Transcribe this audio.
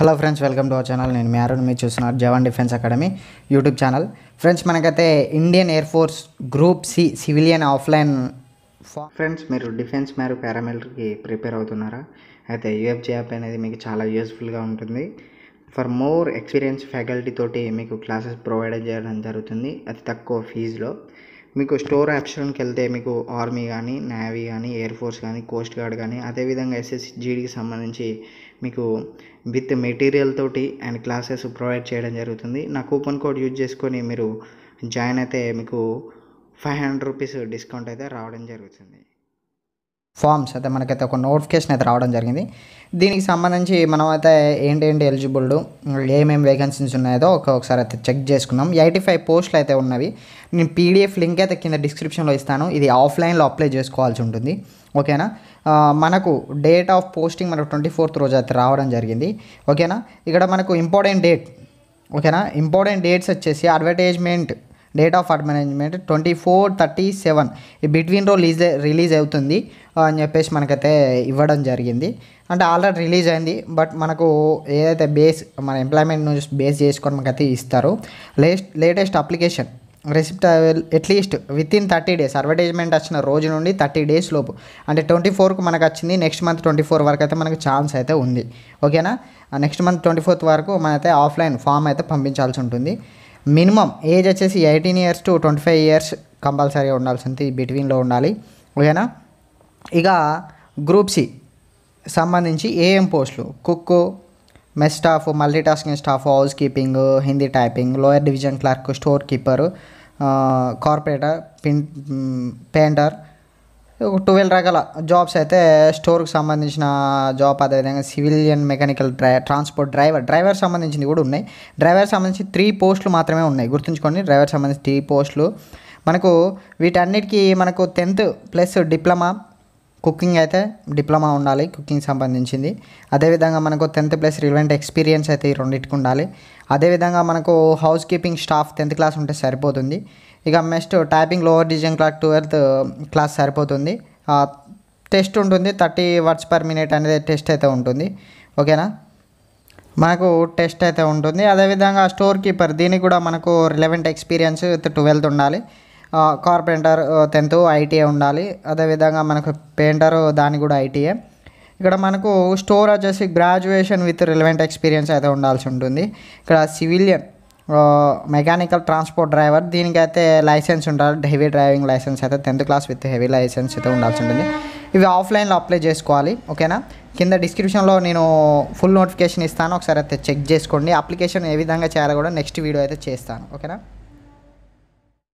hello friends welcome to our channel నేను మ్యారన్ మీరు చూస్తున్నారు Jawan defence academy YouTube channel friends మనకైతే Indian air force group C civilian offline friends మీరు defence మేరు పారామిలిటరీకి ప్రిపేర్ అవుతున్నారా అయితే యూఎఫ్జే యాప్ అనేది మీకు చాలా యూస్ఫుల్గా ఉంటుంది ఫర్ మోర్ ఎక్స్పీరియన్స్ ఫ్యాకల్టీ తోటి మీకు క్లాసెస్ ప్రొవైడ్ చేయడం జరుగుతుంది అతి తక్కువ ఫీజులో మీకు స్టోర్ ఆప్షన్కి వెళ్తే మీకు ఆర్మీ కానీ నేవీ కానీ ఎయిర్ ఫోర్స్ కానీ కోస్ట్ గార్డ్ కానీ అదేవిధంగా ఎస్ఎస్జీడికి సంబంధించి మీకు విత్ మెటీరియల్ తోటి అండ్ క్లాసెస్ ప్రొవైడ్ చేయడం జరుగుతుంది నా కూపన్ కోడ్ యూజ్ చేసుకొని మీరు జాయిన్ అయితే మీకు ఫైవ్ హండ్రెడ్ రూపీస్ డిస్కౌంట్ అయితే రావడం జరుగుతుంది ఫామ్స్ అయితే మనకైతే ఒక నోటిఫికేషన్ అయితే రావడం జరిగింది దీనికి సంబంధించి మనమైతే ఏంటేంటి ఎలిజిబుల్డు ఏమేమి వేకెన్సీస్ ఉన్నాయో ఒకసారి అయితే చెక్ చేసుకున్నాం ఎయిటీ ఫైవ్ పోస్టులు అయితే ఉన్నవి నేను పీడిఎఫ్ లింక్ అయితే కింద డిస్క్రిప్షన్లో ఇస్తాను ఇది ఆఫ్లైన్లో అప్లై చేసుకోవాల్సి ఉంటుంది ఓకేనా మనకు డేట్ ఆఫ్ పోస్టింగ్ మనకు ట్వంటీ ఫోర్త్ రోజు అయితే రావడం జరిగింది ఓకేనా ఇక్కడ మనకు ఇంపార్టెంట్ డేట్ ఓకేనా ఇంపార్టెంట్ డేట్స్ వచ్చేసి advertisement date of fund management twenty four thirty seven ఈ బిట్వీన్ రిలీజ్ రిలీజ్ అవుతుంది అని చెప్పేసి మనకైతే ఇవ్వడం జరిగింది అంటే ఆల్రెడీ రిలీజ్ అయింది బట్ మనకు ఏదైతే బేస్ మన ఎంప్లాయ్మెంట్ నుంచి బేస్ చేసుకొని మనకైతే ఇస్తారు లేస్ట్ latest application receipt at least within thirty days advertisement వచ్చిన రోజు నుండి థర్టీ డేస్ లోపు అంటే ట్వంటీ ఫోర్కి మనకు వచ్చింది నెక్స్ట్ మంత్ ట్వంటీ ఫోర్ వరకు అయితే మనకు ఛాన్స్ అయితే ఉంది ఓకేనా నెక్స్ట్ మంత్ ట్వంటీ ఫోర్త్ వరకు మనైతే ఆఫ్లైన్ ఫామ్ అయితే పంపించాల్సి ఉంటుంది మినిమం ఏజ్ వచ్చేసి eighteen years to twenty five years కంపల్సరీగా ఉండాల్సింది బిట్వీన్లో ఉండాలి ఓకేనా ఇక గ్రూప్ సి సంబంధించి ఏఎం పోస్టులు cook mess staff multitasking staff house keeping Hindi typing lower division clerk store keeper carpenter పిన్ పెయింటర్ ట్వెల్వ్ రకాల జాబ్స్ అయితే స్టోర్కి సంబంధించిన జాబ్ అదేవిధంగా సివిలియన్ మెకానికల్ డ్రై ట్రాన్స్పోర్ట్ డ్రైవర్ డ్రైవర్ సంబంధించినవి కూడా ఉన్నాయి డ్రైవర్ సంబంధించి త్రీ పోస్టులు మాత్రమే ఉన్నాయి గుర్తుంచుకోండి డ్రైవర్ సంబంధించి త్రీ పోస్టులు మనకు వీటన్నిటికీ మనకు టెన్త్ ప్లస్ డిప్లొమా కుకింగ్ అయితే డిప్లొమా ఉండాలి కుకింగ్ సంబంధించింది అదేవిధంగా మనకు టెన్త్ ప్లస్ రిలవెంట్ ఎక్స్పీరియన్స్ అయితే ఈ రెండింటికి ఉండాలి అదేవిధంగా మనకు house keeping staff tenth class ఉంటే సరిపోతుంది ఇక next typing lower division class twelfth class సరిపోతుంది టెస్ట్ ఉంటుంది థర్టీ వర్డ్స్ పర్ మినిట్ అనేది టెస్ట్ అయితే ఉంటుంది ఓకేనా మనకు టెస్ట్ అయితే ఉంటుంది అదేవిధంగా స్టోర్ కీపర్ దీనికి కూడా మనకు రిలవెంట్ ఎక్స్పీరియన్స్ ట్వెల్త్ ఉండాలి కార్పెంటర్ టెన్త్ ఐటీఏ ఉండాలి అదేవిధంగా మనకు పెయింటర్ దానికి కూడా ఐటీఏ ఇక్కడ మనకు స్టోర్ వచ్చేసి గ్రాడ్యుయేషన్ విత్ రిలవెంట్ ఎక్స్పీరియన్స్ అయితే ఉండాల్సి ఉంటుంది ఇక్కడ సివిలియన్ మెకానికల్ ట్రాన్స్పోర్ట్ డ్రైవర్ దీనికైతే లైసెన్స్ ఉండాలి హెవీ డ్రైవింగ్ లైసెన్స్ అయితే tenth class with heavy licence అయితే ఉండాల్సి ఉంటుంది ఇవి ఆఫ్లైన్లో అప్లై చేసుకోవాలి ఓకేనా కింద డిస్క్రిప్షన్లో నేను ఫుల్ నోటిఫికేషన్ ఇస్తాను ఒకసారి అయితే చెక్ చేసుకోండి అప్లికేషన్ ఏ విధంగా చేయాలో కూడా నెక్స్ట్ వీడియో అయితే చేస్తాను ఓకేనా